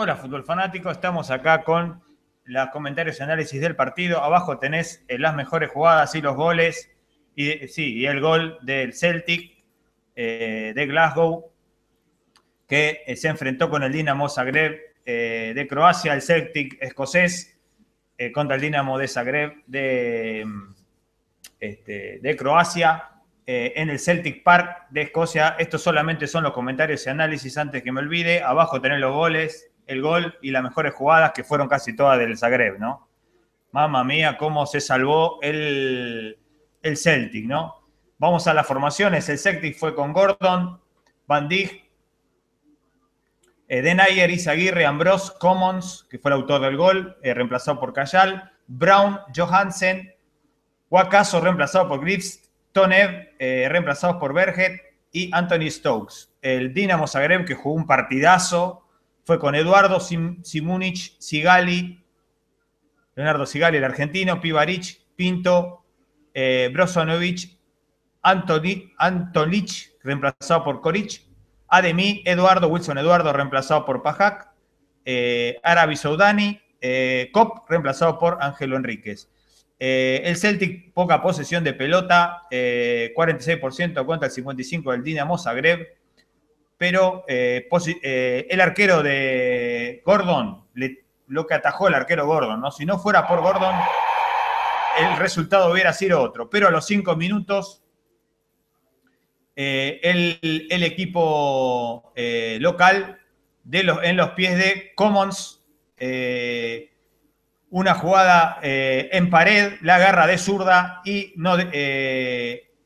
Hola, fútbol fanático. Estamos acá con los comentarios y análisis del partido. Abajo tenés eh, las mejores jugadas y los goles. Y, eh, sí, y el gol del Celtic eh, de Glasgow, que se enfrentó con el Dinamo Zagreb de Croacia, el Celtic escocés, contra el Dinamo de Zagreb de, mm, este, Croacia. en el Celtic Park de Escocia. Estos solamente son los comentarios y análisis antes que me olvide. Abajo tenés los goles el gol y las mejores jugadas, que fueron casi todas del Zagreb, ¿no? Mamma mía, cómo se salvó el, Celtic, ¿no? Vamos a las formaciones. El Celtic fue con Gordon, Van Dijk, eh, Denayer, Zaguirre, Ambrose, Commons, que fue el autor del gol, eh, reemplazado por Cayal, Brown, Johansen, Wakaso, reemplazado por Griffiths, Tonev, eh, reemplazados por Berget y Anthony Stokes. El Dinamo Zagreb, que jugó un partidazo, fue con Eduardo Simunich, Sigali, Leonardo Sigali, el argentino, Pivarich, Pinto, eh, Brozonovich, reemplazado por Koric, Ademi, Eduardo, Wilson Eduardo, reemplazado por Pajac, eh, Arabi Soudani, eh, Cop, reemplazado por Ángelo Enríquez. Eh, el Celtic, poca posesión de pelota, 46% eh, cuenta el 55% del Dinamo Zagreb pero eh, pues, eh, el arquero de Gordon, lo que atajó el arquero Gordon, ¿no? Si no fuera por Gordon, el resultado hubiera sido otro. Pero a los cinco minutos, eh, el, equipo local de los, en los pies de Commons, una jugada en pared, la garra de zurda y no,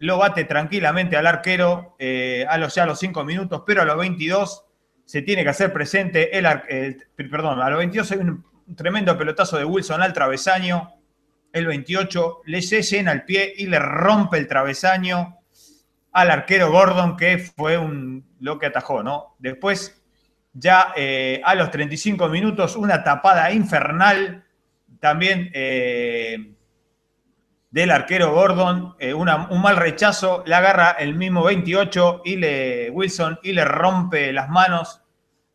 lo bate tranquilamente al arquero eh, a los, ya a los 5 minutos, pero a los 22 se tiene que hacer presente el, perdón, a los 22 hay un tremendo pelotazo de Wilson al travesaño, el 28 le llena el pie y le rompe el travesaño al arquero Gordon, que fue un, lo que atajó, ¿no? Después, ya eh, a los 35 minutos, una tapada infernal, también... Eh, del arquero Gordon, eh, un mal rechazo, la agarra el mismo 28 y le, Wilson y le rompe las manos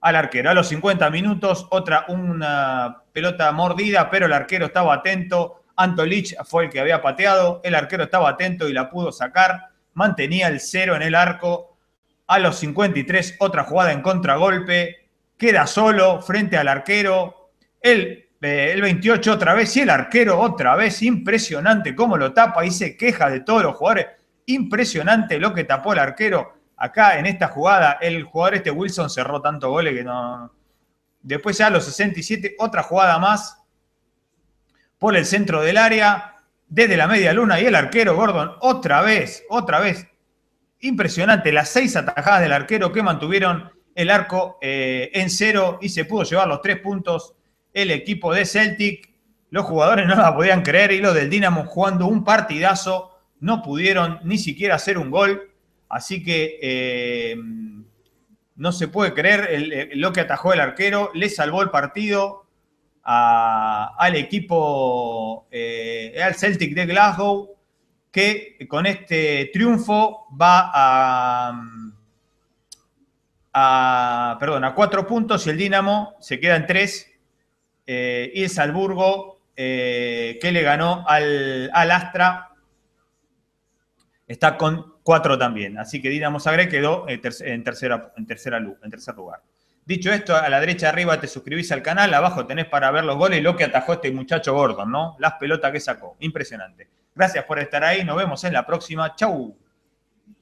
al arquero. A los 50 minutos, otra una pelota mordida, pero el arquero estaba atento. Antolich fue el que había pateado, el arquero estaba atento y la pudo sacar. Mantenía el cero en el arco. A los 53, otra jugada en contragolpe. Queda solo frente al arquero. El el 28 otra vez y el arquero otra vez. Impresionante cómo lo tapa y se queja de todos los jugadores. Impresionante lo que tapó el arquero. Acá en esta jugada, el jugador este Wilson cerró tanto goles que no. Después ya a los 67, otra jugada más por el centro del área, desde la media luna y el arquero Gordon otra vez, otra vez. Impresionante, las seis atajadas del arquero que mantuvieron el arco eh, en cero y se pudo llevar los tres puntos el equipo de Celtic. Los jugadores no la podían creer y los del Dinamo jugando un partidazo no pudieron ni siquiera hacer un gol. Así que eh, no se puede creer lo que atajó el arquero. Le salvó el partido al equipo, eh, al Celtic de Glasgow, que con este triunfo va a, perdón, a cuatro puntos y el Dinamo se queda en tres eh, y el Salburgo, eh, que le ganó al, Astra, está con cuatro también. Así que Dinamo Zagreb quedó eh, en, tercera, en, tercera, en tercer lugar. Dicho esto, a la derecha arriba te suscribís al canal, abajo tenés para ver los goles y lo que atajó este muchacho Gordon, ¿no? Las pelotas que sacó. Impresionante. Gracias por estar ahí, nos vemos en la próxima. Chau.